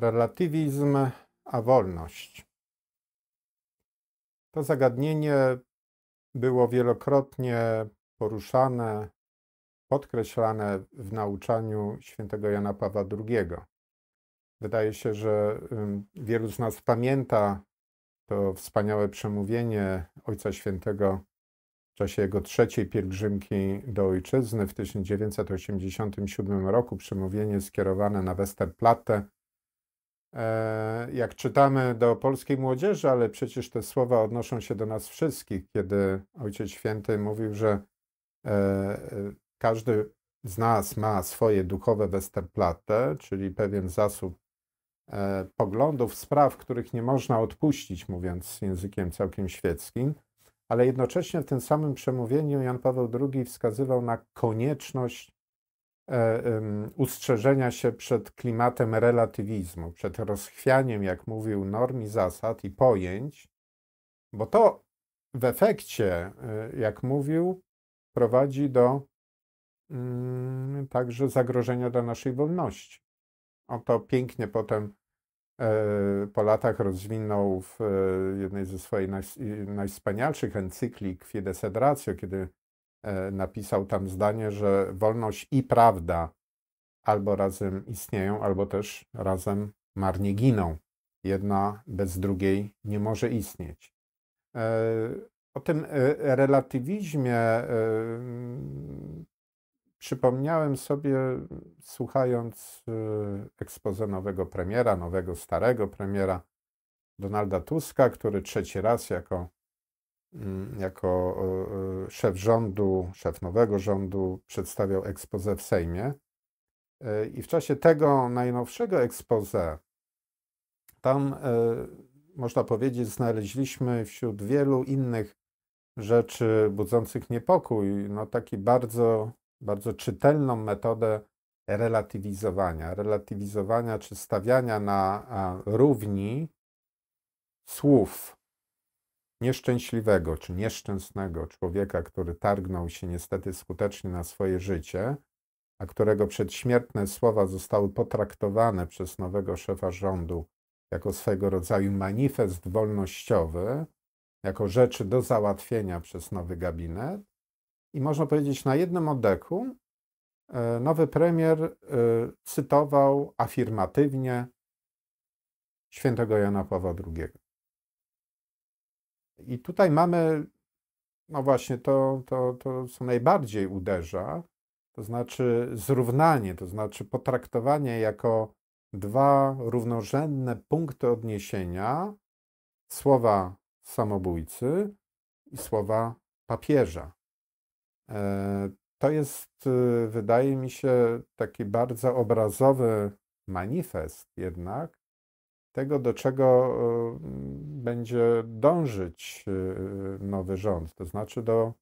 Relatywizm a wolność. To zagadnienie było wielokrotnie poruszane, podkreślane w nauczaniu świętego Jana Pawła II. Wydaje się, że wielu z nas pamięta to wspaniałe przemówienie Ojca Świętego w czasie jego trzeciej pielgrzymki do ojczyzny w 1987 roku. Przemówienie skierowane na Westerplatte, E, jak czytamy do polskiej młodzieży, ale przecież te słowa odnoszą się do nas wszystkich, kiedy Ojciec Święty mówił, że e, każdy z nas ma swoje duchowe Westerplatte, czyli pewien zasób e, poglądów, spraw, których nie można odpuścić, mówiąc językiem całkiem świeckim, ale jednocześnie w tym samym przemówieniu Jan Paweł II wskazywał na konieczność E, ustrzeżenia się przed klimatem relatywizmu, przed rozchwianiem, jak mówił, norm i zasad i pojęć, bo to w efekcie, e, jak mówił, prowadzi do mm, także zagrożenia dla naszej wolności. Oto to pięknie potem e, po latach rozwinął w jednej ze swoich najwspanialszych encyklik Fides et Ratio, kiedy E, napisał tam zdanie, że wolność i prawda albo razem istnieją, albo też razem marnie giną. Jedna bez drugiej nie może istnieć. E, o tym e, relatywizmie przypomniałem sobie, słuchając ekspozę nowego premiera, nowego, starego premiera Donalda Tuska, który trzeci raz jako Mm, jako e, e, szef rządu, szef nowego rządu, przedstawiał ekspozę w Sejmie. E, I w czasie tego najnowszego ekspozę, tam można powiedzieć, znaleźliśmy wśród wielu innych rzeczy budzących niepokój, no taki bardzo, bardzo czytelną metodę relatywizowania, relatywizowania czy stawiania na równi słów, nieszczęśliwego czy nieszczęsnego człowieka, który targnął się niestety skutecznie na swoje życie, a którego przedśmiertne słowa zostały potraktowane przez nowego szefa rządu jako swego rodzaju manifest wolnościowy, jako rzeczy do załatwienia przez nowy gabinet. I można powiedzieć, na jednym oddechu e, nowy premier e, cytował afirmatywnie świętego Jana Pawła II. I tutaj mamy, no właśnie, to, to, to co najbardziej uderza, to znaczy zrównanie, to znaczy potraktowanie jako dwa równorzędne punkty odniesienia słowa samobójcy i słowa papieża. E, to jest, y, wydaje mi się, taki bardzo obrazowy manifest jednak tego, do czego będzie dążyć y, y, nowy rząd, to znaczy do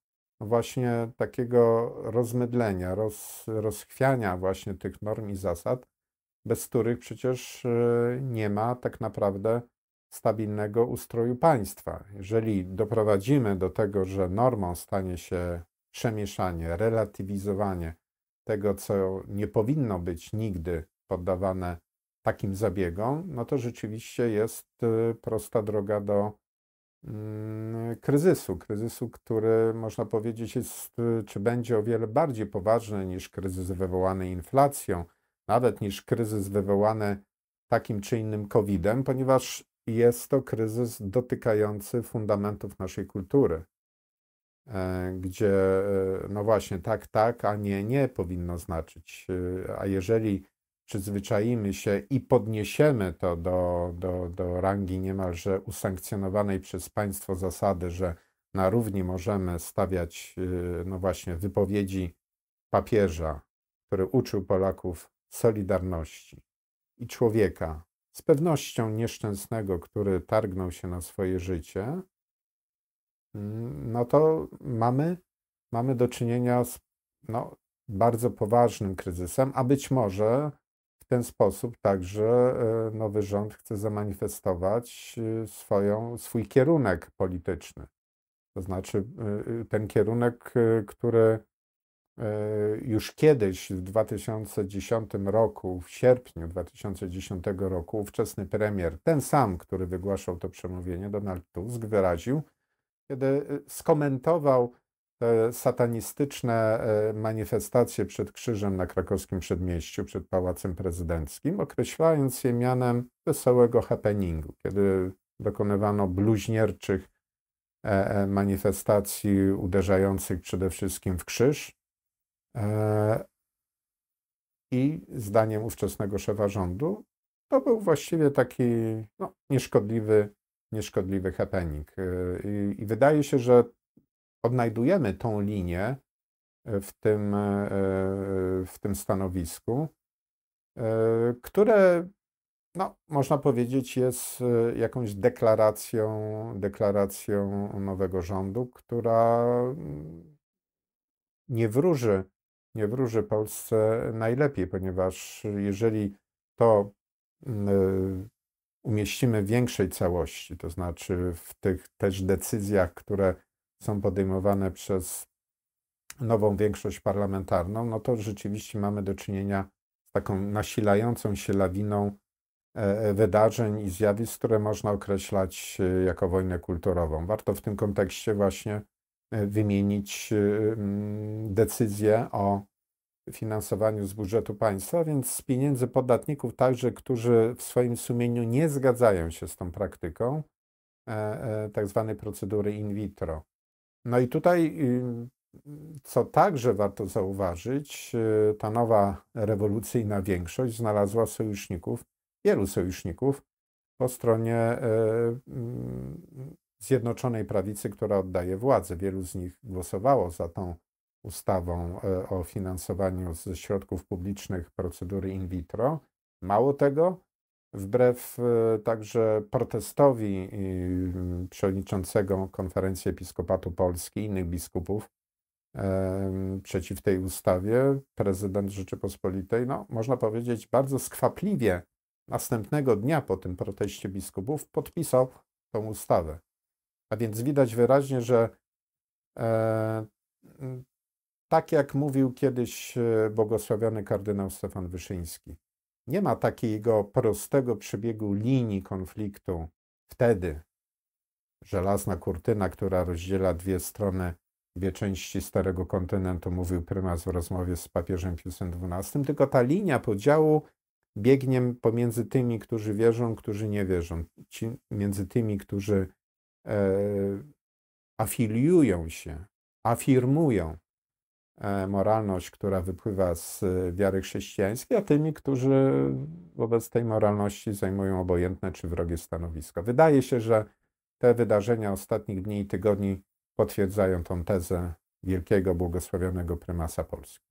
właśnie takiego rozmydlenia, roz, rozchwiania właśnie tych norm i zasad, bez których przecież y, nie ma tak naprawdę stabilnego ustroju państwa. Jeżeli doprowadzimy do tego, że normą stanie się przemieszanie, relatywizowanie tego, co nie powinno być nigdy poddawane takim zabiegom, no to rzeczywiście jest y, prosta droga do mm, kryzysu. Kryzysu, który można powiedzieć jest, y, czy będzie o wiele bardziej poważny niż kryzys wywołany inflacją, nawet niż kryzys wywołany takim czy innym COVID-em, ponieważ jest to kryzys dotykający fundamentów naszej kultury, e, gdzie e, no właśnie tak, tak, a nie, nie powinno znaczyć. Y, a jeżeli przyzwyczaimy się i podniesiemy to do, do, do rangi niemalże usankcjonowanej przez państwo zasady, że na równi możemy stawiać, y, no właśnie, wypowiedzi papieża, który uczył Polaków solidarności i człowieka, z pewnością nieszczęsnego, który targnął się na swoje życie, mm, no to mamy, mamy do czynienia z no, bardzo poważnym kryzysem, a być może ten sposób także e, nowy rząd chce zamanifestować e, swoją, swój kierunek polityczny. To znaczy e, ten kierunek, który już kiedyś w 2010 roku, w sierpniu 2010 roku, ówczesny premier, ten sam, który wygłaszał to przemówienie, Donald Tusk, wyraził, kiedy skomentował te satanistyczne e, manifestacje przed krzyżem na krakowskim przedmieściu, przed Pałacem Prezydenckim, określając je mianem wesołego happeningu, kiedy dokonywano bluźnierczych e, e, manifestacji uderzających przede wszystkim w krzyż. I zdaniem ówczesnego szefa rządu to był właściwie taki no, nieszkodliwy, nieszkodliwy happening. I, I wydaje się, że odnajdujemy tą linię e, w tym, e, e, w tym stanowisku, które no, można powiedzieć, jest jakąś deklaracją, deklaracją nowego rządu, która mm, nie wróży, nie wróży Polsce najlepiej, ponieważ jeżeli to mm, umieścimy w większej całości, to znaczy w tych też decyzjach, które są podejmowane przez nową większość parlamentarną, no to rzeczywiście mamy do czynienia z taką nasilającą się lawiną e, e, wydarzeń i zjawisk, które można określać e, jako wojnę kulturową. Warto w tym kontekście właśnie wymienić decyzję o finansowaniu z budżetu państwa, więc z pieniędzy podatników, także którzy w swoim sumieniu nie zgadzają się z tą praktyką, tak zwanej procedury in vitro. No i tutaj, y, co także warto zauważyć, y, ta nowa rewolucyjna większość znalazła sojuszników, wielu sojuszników po stronie e, mm, Zjednoczonej Prawicy, która oddaje władzę. Wielu z nich głosowało za tą ustawą e, o finansowaniu ze środków publicznych procedury in vitro. Mało tego, Wbrew e, także protestowi e, przewodniczącego Konferencji Episkopatu Polski i innych biskupów e, przeciw tej ustawie, prezydent Rzeczypospolitej, no, można powiedzieć, bardzo skwapliwie następnego dnia po tym proteście biskupów podpisał tą ustawę. A więc widać wyraźnie, że e, tak jak mówił kiedyś błogosławiony kardynał Stefan Wyszyński, nie ma takiego prostego przebiegu linii konfliktu wtedy. Żelazna kurtyna, która rozdziela dwie strony, dwie części Starego Kontynentu, mówił prymas w rozmowie z papieżem Piusem XII, tylko ta linia podziału biegnie pomiędzy tymi, którzy wierzą, którzy nie wierzą, Ci, między tymi, którzy e, afiliują się, afirmują E, moralność, która wypływa z e, wiary chrześcijańskiej, a tymi, którzy wobec tej moralności zajmują obojętne czy wrogie stanowisko. Wydaje się, że te wydarzenia ostatnich dni i tygodni potwierdzają tą tezę wielkiego, błogosławionego prymasa Polski.